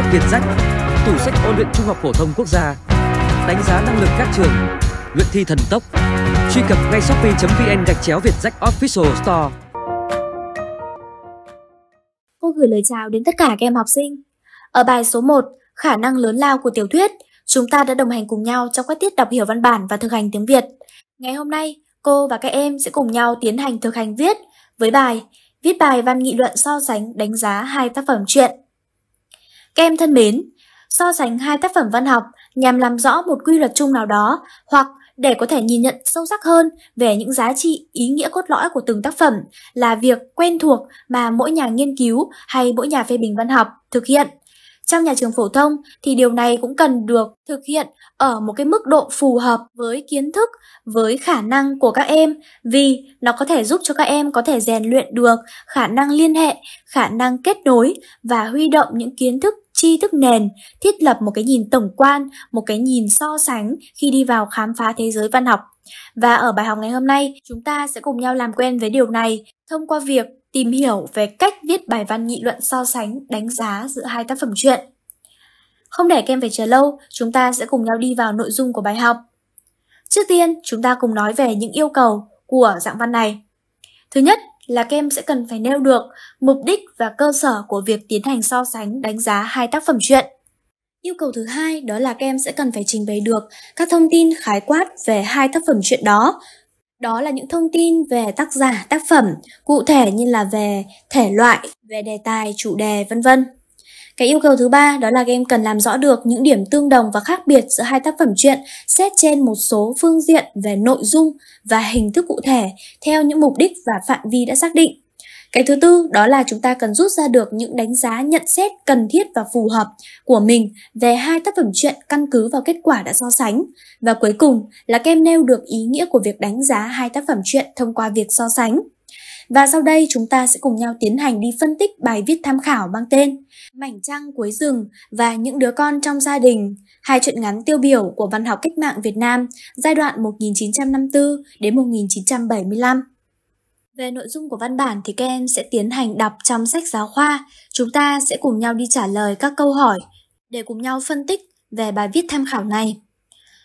sách Việt Sách, tủ sách ôn luyện trung học phổ thông quốc gia, đánh giá năng lực các trường, luyện thi thần tốc. Truy cập ngay shopee.vn gạch chéo Việt Sách Official Store. Cô gửi lời chào đến tất cả các em học sinh. Ở bài số 1, khả năng lớn lao của tiểu thuyết, chúng ta đã đồng hành cùng nhau trong các tiết đọc hiểu văn bản và thực hành tiếng Việt. Ngày hôm nay, cô và các em sẽ cùng nhau tiến hành thực hành viết với bài Viết bài văn nghị luận so sánh đánh giá hai tác phẩm truyện. Em thân mến, so sánh hai tác phẩm văn học nhằm làm rõ một quy luật chung nào đó hoặc để có thể nhìn nhận sâu sắc hơn về những giá trị, ý nghĩa cốt lõi của từng tác phẩm là việc quen thuộc mà mỗi nhà nghiên cứu hay mỗi nhà phê bình văn học thực hiện trong nhà trường phổ thông thì điều này cũng cần được thực hiện ở một cái mức độ phù hợp với kiến thức, với khả năng của các em vì nó có thể giúp cho các em có thể rèn luyện được khả năng liên hệ, khả năng kết nối và huy động những kiến thức tri thức nền, thiết lập một cái nhìn tổng quan, một cái nhìn so sánh khi đi vào khám phá thế giới văn học. Và ở bài học ngày hôm nay, chúng ta sẽ cùng nhau làm quen với điều này thông qua việc tìm hiểu về cách viết bài văn nghị luận so sánh, đánh giá giữa hai tác phẩm truyện. Không để kem phải chờ lâu, chúng ta sẽ cùng nhau đi vào nội dung của bài học. Trước tiên, chúng ta cùng nói về những yêu cầu của dạng văn này. Thứ nhất là kem sẽ cần phải nêu được mục đích và cơ sở của việc tiến hành so sánh đánh giá hai tác phẩm truyện. Yêu cầu thứ hai đó là kem sẽ cần phải trình bày được các thông tin khái quát về hai tác phẩm truyện đó, đó là những thông tin về tác giả, tác phẩm, cụ thể như là về thể loại, về đề tài, chủ đề, vân vân. Cái yêu cầu thứ ba đó là game cần làm rõ được những điểm tương đồng và khác biệt giữa hai tác phẩm truyện xét trên một số phương diện về nội dung và hình thức cụ thể theo những mục đích và phạm vi đã xác định. Cái thứ tư đó là chúng ta cần rút ra được những đánh giá nhận xét cần thiết và phù hợp của mình về hai tác phẩm truyện căn cứ vào kết quả đã so sánh. Và cuối cùng là các em nêu được ý nghĩa của việc đánh giá hai tác phẩm truyện thông qua việc so sánh. Và sau đây chúng ta sẽ cùng nhau tiến hành đi phân tích bài viết tham khảo mang tên Mảnh trăng cuối rừng và những đứa con trong gia đình, hai truyện ngắn tiêu biểu của văn học cách mạng Việt Nam giai đoạn 1954 đến 1975. Về nội dung của văn bản thì các em sẽ tiến hành đọc trong sách giáo khoa. Chúng ta sẽ cùng nhau đi trả lời các câu hỏi để cùng nhau phân tích về bài viết tham khảo này.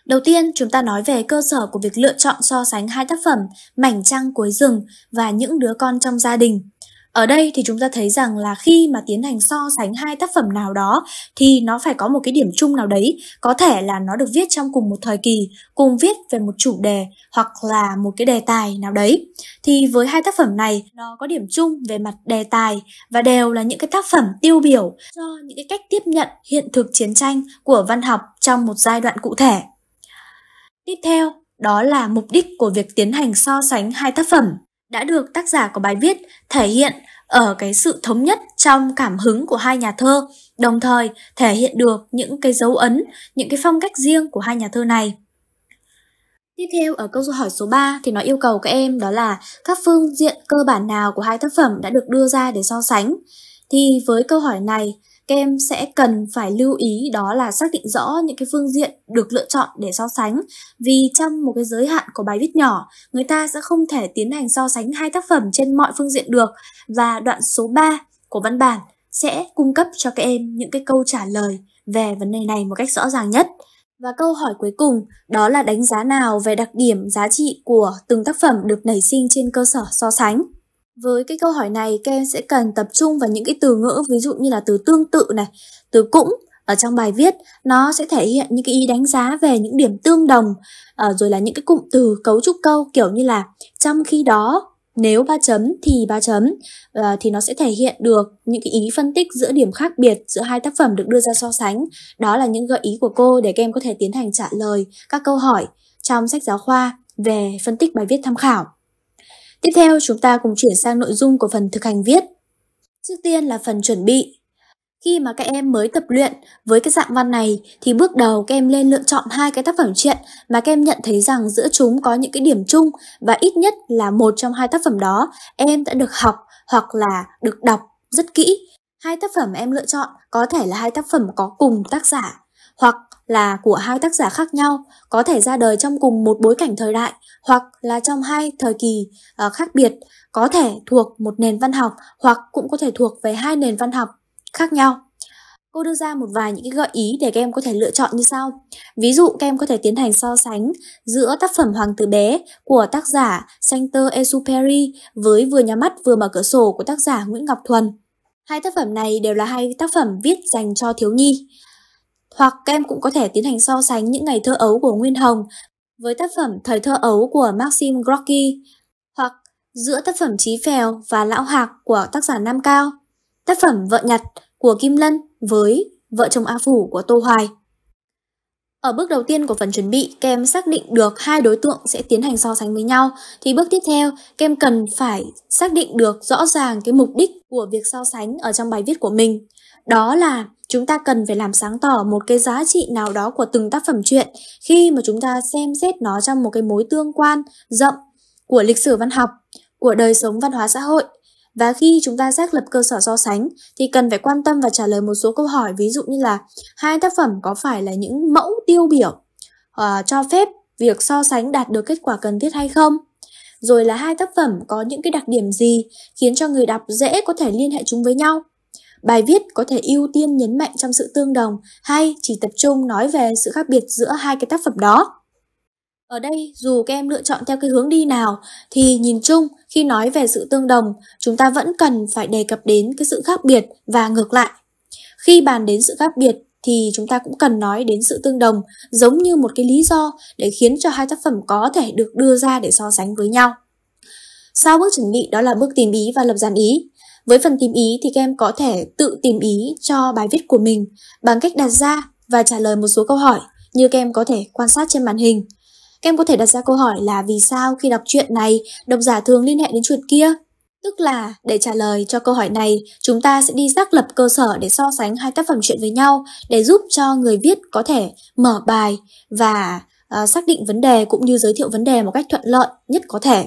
Đầu tiên, chúng ta nói về cơ sở của việc lựa chọn so sánh hai tác phẩm Mảnh trăng cuối rừng và Những đứa con trong gia đình ở đây thì chúng ta thấy rằng là khi mà tiến hành so sánh hai tác phẩm nào đó thì nó phải có một cái điểm chung nào đấy có thể là nó được viết trong cùng một thời kỳ cùng viết về một chủ đề hoặc là một cái đề tài nào đấy thì với hai tác phẩm này nó có điểm chung về mặt đề tài và đều là những cái tác phẩm tiêu biểu cho những cái cách tiếp nhận hiện thực chiến tranh của văn học trong một giai đoạn cụ thể tiếp theo đó là mục đích của việc tiến hành so sánh hai tác phẩm đã được tác giả của bài viết thể hiện ở cái sự thống nhất trong cảm hứng của hai nhà thơ, đồng thời thể hiện được những cái dấu ấn, những cái phong cách riêng của hai nhà thơ này. Tiếp theo ở câu hỏi số 3 thì nó yêu cầu các em đó là các phương diện cơ bản nào của hai tác phẩm đã được đưa ra để so sánh. Thì với câu hỏi này, các em sẽ cần phải lưu ý đó là xác định rõ những cái phương diện được lựa chọn để so sánh vì trong một cái giới hạn của bài viết nhỏ người ta sẽ không thể tiến hành so sánh hai tác phẩm trên mọi phương diện được và đoạn số 3 của văn bản sẽ cung cấp cho các em những cái câu trả lời về vấn đề này một cách rõ ràng nhất. Và câu hỏi cuối cùng đó là đánh giá nào về đặc điểm giá trị của từng tác phẩm được nảy sinh trên cơ sở so sánh. Với cái câu hỏi này, các em sẽ cần tập trung vào những cái từ ngữ ví dụ như là từ tương tự này, từ cũng ở trong bài viết nó sẽ thể hiện những cái ý đánh giá về những điểm tương đồng à, rồi là những cái cụm từ cấu trúc câu kiểu như là trong khi đó nếu ba chấm thì ba chấm ờ, thì nó sẽ thể hiện được những cái ý phân tích giữa điểm khác biệt giữa hai tác phẩm được đưa ra so sánh đó là những gợi ý của cô để các em có thể tiến hành trả lời các câu hỏi trong sách giáo khoa về phân tích bài viết tham khảo Tiếp theo, chúng ta cùng chuyển sang nội dung của phần thực hành viết. Trước tiên là phần chuẩn bị. Khi mà các em mới tập luyện với cái dạng văn này thì bước đầu các em lên lựa chọn hai cái tác phẩm truyện mà các em nhận thấy rằng giữa chúng có những cái điểm chung và ít nhất là một trong hai tác phẩm đó em đã được học hoặc là được đọc rất kỹ. Hai tác phẩm em lựa chọn có thể là hai tác phẩm có cùng tác giả hoặc là của hai tác giả khác nhau, có thể ra đời trong cùng một bối cảnh thời đại hoặc là trong hai thời kỳ uh, khác biệt, có thể thuộc một nền văn học hoặc cũng có thể thuộc về hai nền văn học khác nhau. Cô đưa ra một vài những cái gợi ý để các em có thể lựa chọn như sau. Ví dụ các em có thể tiến hành so sánh giữa tác phẩm Hoàng tử bé của tác giả Sainte Exupéry với Vừa nhắm mắt vừa mở cửa sổ của tác giả Nguyễn Ngọc Thuần. Hai tác phẩm này đều là hai tác phẩm viết dành cho thiếu nhi hoặc các em cũng có thể tiến hành so sánh những ngày thơ ấu của Nguyên Hồng với tác phẩm Thời thơ ấu của Maxim Gorky hoặc giữa tác phẩm Chí Phèo và Lão Hạc của tác giả Nam Cao, tác phẩm Vợ Nhặt của Kim Lân với Vợ chồng A Phủ của Tô Hoài. Ở bước đầu tiên của phần chuẩn bị, các em xác định được hai đối tượng sẽ tiến hành so sánh với nhau, thì bước tiếp theo, các em cần phải xác định được rõ ràng cái mục đích của việc so sánh ở trong bài viết của mình. Đó là Chúng ta cần phải làm sáng tỏ một cái giá trị nào đó của từng tác phẩm truyện khi mà chúng ta xem xét nó trong một cái mối tương quan rộng của lịch sử văn học, của đời sống văn hóa xã hội. Và khi chúng ta xác lập cơ sở so sánh thì cần phải quan tâm và trả lời một số câu hỏi ví dụ như là hai tác phẩm có phải là những mẫu tiêu biểu uh, cho phép việc so sánh đạt được kết quả cần thiết hay không? Rồi là hai tác phẩm có những cái đặc điểm gì khiến cho người đọc dễ có thể liên hệ chúng với nhau? Bài viết có thể ưu tiên nhấn mạnh trong sự tương đồng hay chỉ tập trung nói về sự khác biệt giữa hai cái tác phẩm đó. Ở đây, dù các em lựa chọn theo cái hướng đi nào, thì nhìn chung khi nói về sự tương đồng, chúng ta vẫn cần phải đề cập đến cái sự khác biệt và ngược lại. Khi bàn đến sự khác biệt thì chúng ta cũng cần nói đến sự tương đồng giống như một cái lý do để khiến cho hai tác phẩm có thể được đưa ra để so sánh với nhau. Sau bước chuẩn bị đó là bước tìm ý và lập dàn ý. Với phần tìm ý thì các em có thể tự tìm ý cho bài viết của mình bằng cách đặt ra và trả lời một số câu hỏi như các em có thể quan sát trên màn hình. Các em có thể đặt ra câu hỏi là vì sao khi đọc truyện này, độc giả thường liên hệ đến chuyện kia? Tức là để trả lời cho câu hỏi này, chúng ta sẽ đi xác lập cơ sở để so sánh hai tác phẩm truyện với nhau để giúp cho người viết có thể mở bài và uh, xác định vấn đề cũng như giới thiệu vấn đề một cách thuận lợi nhất có thể.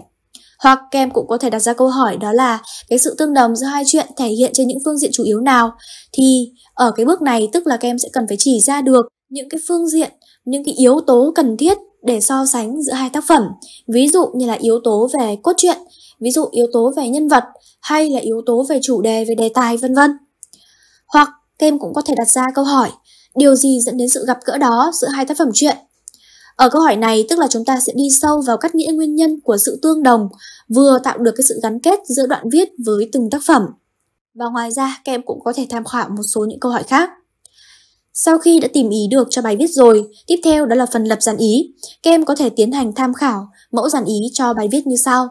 Hoặc các em cũng có thể đặt ra câu hỏi đó là cái sự tương đồng giữa hai chuyện thể hiện trên những phương diện chủ yếu nào. Thì ở cái bước này tức là các em sẽ cần phải chỉ ra được những cái phương diện, những cái yếu tố cần thiết để so sánh giữa hai tác phẩm. Ví dụ như là yếu tố về cốt truyện, ví dụ yếu tố về nhân vật hay là yếu tố về chủ đề, về đề tài vân vân. Hoặc các em cũng có thể đặt ra câu hỏi điều gì dẫn đến sự gặp gỡ đó giữa hai tác phẩm truyện ở câu hỏi này tức là chúng ta sẽ đi sâu vào các nghĩa nguyên nhân của sự tương đồng, vừa tạo được cái sự gắn kết giữa đoạn viết với từng tác phẩm. Và ngoài ra, các em cũng có thể tham khảo một số những câu hỏi khác. Sau khi đã tìm ý được cho bài viết rồi, tiếp theo đó là phần lập dàn ý. Các em có thể tiến hành tham khảo mẫu dàn ý cho bài viết như sau.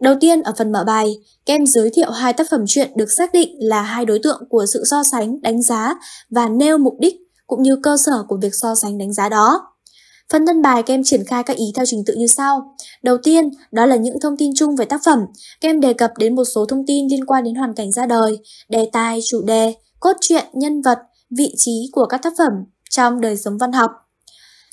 Đầu tiên ở phần mở bài, các em giới thiệu hai tác phẩm truyện được xác định là hai đối tượng của sự so sánh, đánh giá và nêu mục đích cũng như cơ sở của việc so sánh đánh giá đó. Phần thân bài kem triển khai các ý theo trình tự như sau. Đầu tiên, đó là những thông tin chung về tác phẩm. kem đề cập đến một số thông tin liên quan đến hoàn cảnh ra đời, đề tài, chủ đề, cốt truyện, nhân vật, vị trí của các tác phẩm trong đời sống văn học.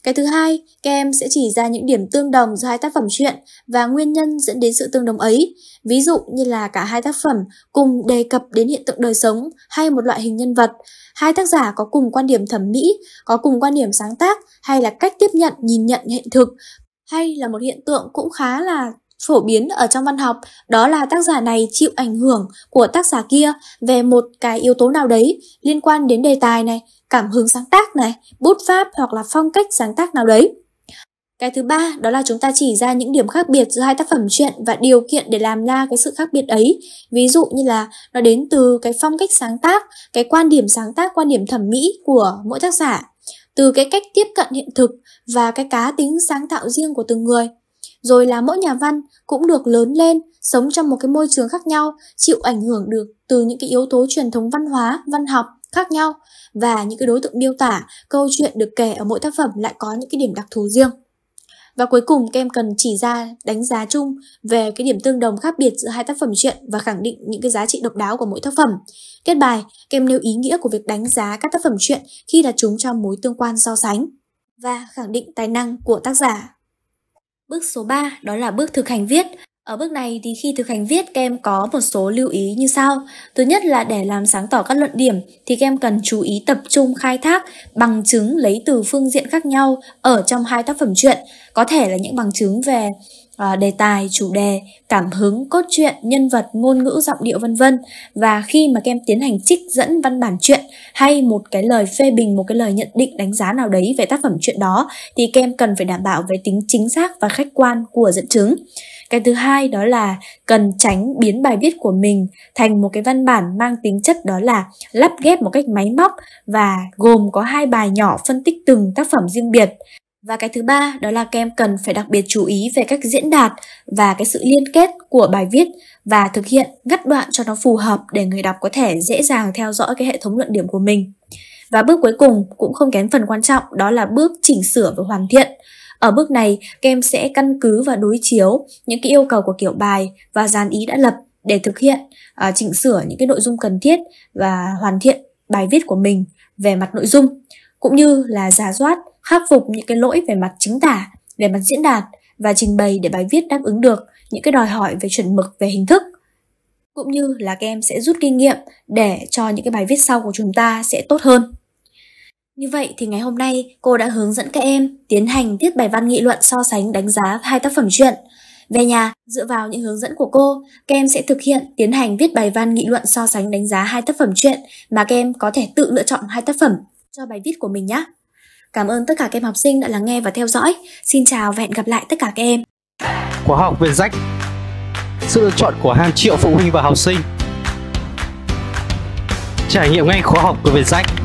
Cái thứ hai, các em sẽ chỉ ra những điểm tương đồng giữa hai tác phẩm truyện và nguyên nhân dẫn đến sự tương đồng ấy. Ví dụ như là cả hai tác phẩm cùng đề cập đến hiện tượng đời sống hay một loại hình nhân vật, hai tác giả có cùng quan điểm thẩm mỹ, có cùng quan điểm sáng tác hay là cách tiếp nhận nhìn nhận hiện thực hay là một hiện tượng cũng khá là phổ biến ở trong văn học đó là tác giả này chịu ảnh hưởng của tác giả kia về một cái yếu tố nào đấy liên quan đến đề tài này, cảm hứng sáng tác này, bút pháp hoặc là phong cách sáng tác nào đấy. Cái thứ ba đó là chúng ta chỉ ra những điểm khác biệt giữa hai tác phẩm truyện và điều kiện để làm ra cái sự khác biệt ấy. Ví dụ như là nó đến từ cái phong cách sáng tác, cái quan điểm sáng tác, quan điểm thẩm mỹ của mỗi tác giả, từ cái cách tiếp cận hiện thực và cái cá tính sáng tạo riêng của từng người rồi là mỗi nhà văn cũng được lớn lên, sống trong một cái môi trường khác nhau, chịu ảnh hưởng được từ những cái yếu tố truyền thống văn hóa, văn học khác nhau và những cái đối tượng miêu tả, câu chuyện được kể ở mỗi tác phẩm lại có những cái điểm đặc thù riêng. Và cuối cùng các em cần chỉ ra đánh giá chung về cái điểm tương đồng khác biệt giữa hai tác phẩm truyện và khẳng định những cái giá trị độc đáo của mỗi tác phẩm. Kết bài, các em nêu ý nghĩa của việc đánh giá các tác phẩm truyện khi đặt chúng trong mối tương quan so sánh và khẳng định tài năng của tác giả Bước số 3 đó là bước thực hành viết. Ở bước này thì khi thực hành viết kem có một số lưu ý như sau. Thứ nhất là để làm sáng tỏ các luận điểm thì kem cần chú ý tập trung khai thác bằng chứng lấy từ phương diện khác nhau ở trong hai tác phẩm truyện. Có thể là những bằng chứng về à, đề tài, chủ đề, cảm hứng, cốt truyện, nhân vật, ngôn ngữ, giọng điệu vân vân. Và khi mà các em tiến hành trích dẫn văn bản truyện hay một cái lời phê bình, một cái lời nhận định đánh giá nào đấy về tác phẩm truyện đó thì các em cần phải đảm bảo về tính chính xác và khách quan của dẫn chứng. Cái thứ hai đó là cần tránh biến bài viết của mình thành một cái văn bản mang tính chất đó là lắp ghép một cách máy móc và gồm có hai bài nhỏ phân tích từng tác phẩm riêng biệt. Và cái thứ ba đó là các em cần phải đặc biệt chú ý về cách diễn đạt và cái sự liên kết của bài viết và thực hiện ngắt đoạn cho nó phù hợp để người đọc có thể dễ dàng theo dõi cái hệ thống luận điểm của mình. Và bước cuối cùng cũng không kém phần quan trọng đó là bước chỉnh sửa và hoàn thiện. Ở bước này, các em sẽ căn cứ và đối chiếu những cái yêu cầu của kiểu bài và dàn ý đã lập để thực hiện uh, chỉnh sửa những cái nội dung cần thiết và hoàn thiện bài viết của mình về mặt nội dung cũng như là giả soát khắc phục những cái lỗi về mặt chính tả, về mặt diễn đạt và trình bày để bài viết đáp ứng được những cái đòi hỏi về chuẩn mực về hình thức. Cũng như là các em sẽ rút kinh nghiệm để cho những cái bài viết sau của chúng ta sẽ tốt hơn. Như vậy thì ngày hôm nay cô đã hướng dẫn các em tiến hành viết bài văn nghị luận so sánh đánh giá hai tác phẩm truyện. Về nhà, dựa vào những hướng dẫn của cô, các em sẽ thực hiện tiến hành viết bài văn nghị luận so sánh đánh giá hai tác phẩm truyện mà các em có thể tự lựa chọn hai tác phẩm cho bài viết của mình nhé. Cảm ơn tất cả các em học sinh đã lắng nghe và theo dõi. Xin chào và hẹn gặp lại tất cả các em. Khóa học về rách Sự lựa chọn của hàng triệu phụ huynh và học sinh Trải nghiệm ngay khóa học của Việt Rách